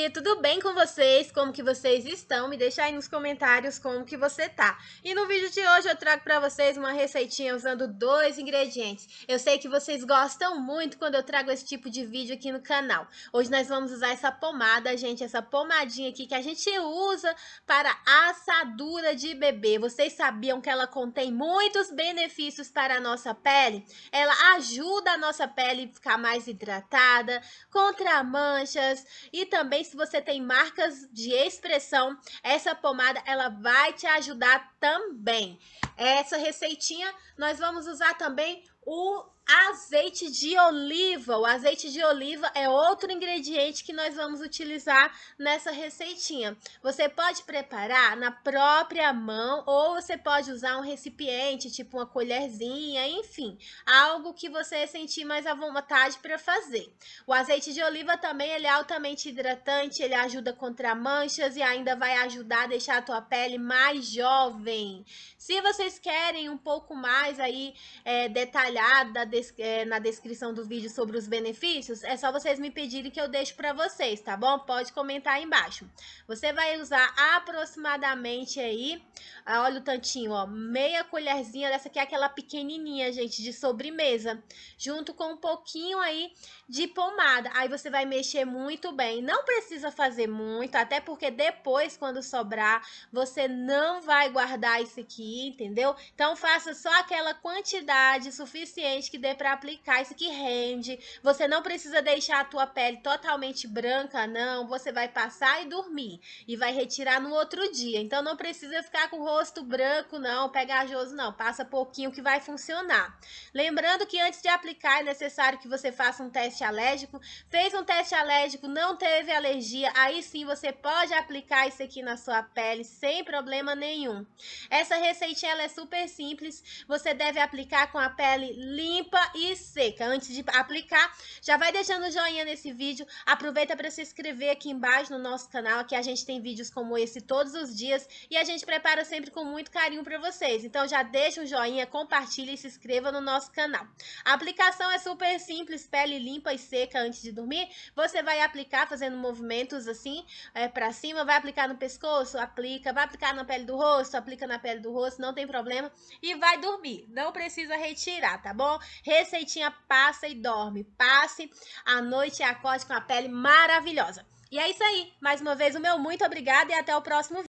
E tudo bem com vocês? Como que vocês estão? Me deixa aí nos comentários como que você tá. E no vídeo de hoje eu trago para vocês uma receitinha usando dois ingredientes. Eu sei que vocês gostam muito quando eu trago esse tipo de vídeo aqui no canal. Hoje nós vamos usar essa pomada, gente, essa pomadinha aqui que a gente usa para assadura de bebê. Vocês sabiam que ela contém muitos benefícios para a nossa pele? Ela ajuda a nossa pele a ficar mais hidratada, contra manchas e também se você tem marcas de expressão, essa pomada ela vai te ajudar também. Essa receitinha nós vamos usar também o azeite de oliva. O azeite de oliva é outro ingrediente que nós vamos utilizar nessa receitinha. Você pode preparar na própria mão ou você pode usar um recipiente, tipo uma colherzinha, enfim, algo que você sentir mais à vontade para fazer. O azeite de oliva também ele é altamente hidratante, ele ajuda contra manchas e ainda vai ajudar a deixar a tua pele mais jovem. Se vocês querem um pouco mais aí é, eh, detalhado des é, na descrição do vídeo sobre os benefícios, é só vocês me pedirem que eu deixo para vocês, tá bom? Pode comentar aí embaixo. Você vai usar aproximadamente aí, ah, olha o tantinho, ó, meia colherzinha dessa que é aquela pequenininha, gente, de sobremesa, junto com um pouquinho aí de pomada. Aí você vai mexer muito bem. Não precisa fazer muito, até porque depois, quando sobrar, você não vai guardar isso aqui, entendeu? Então faça só aquela quantidade suficiente suficiente que dê para aplicar, isso que rende. Você não precisa deixar a tua pele totalmente branca, não. Você vai passar e dormir e vai retirar no outro dia. Então não precisa ficar com o rosto branco, não, pegajoso, não. Passa pouquinho que vai funcionar. Lembrando que antes de aplicar é necessário que você faça um teste alérgico. Fez um teste alérgico, não teve alergia, aí sim você pode aplicar isso aqui na sua pele sem problema nenhum. Essa receitinha ela é super simples. Você deve aplicar com a pele pele limpa e seca. Antes de aplicar, já vai deixando o joinha nesse vídeo. Aproveita para se inscrever aqui embaixo no nosso canal, que a gente tem vídeos como esse todos os dias e a gente prepara sempre com muito carinho para vocês. Então já deixa um joinha, compartilha e se inscreva no nosso canal. A aplicação é super simples, pele limpa e seca antes de dormir. Você vai aplicar fazendo movimentos assim, é, para cima, vai aplicar no pescoço, aplica, vai aplicar na pele do rosto, aplica na pele do rosto, não tem problema e vai dormir. Não precisa retirar. Tá, tá bom? Receitinha passa e dorme. Passe a noite e acorde com a pele maravilhosa. E é isso aí. Mais uma vez, o meu muito obrigada e até o próximo vídeo.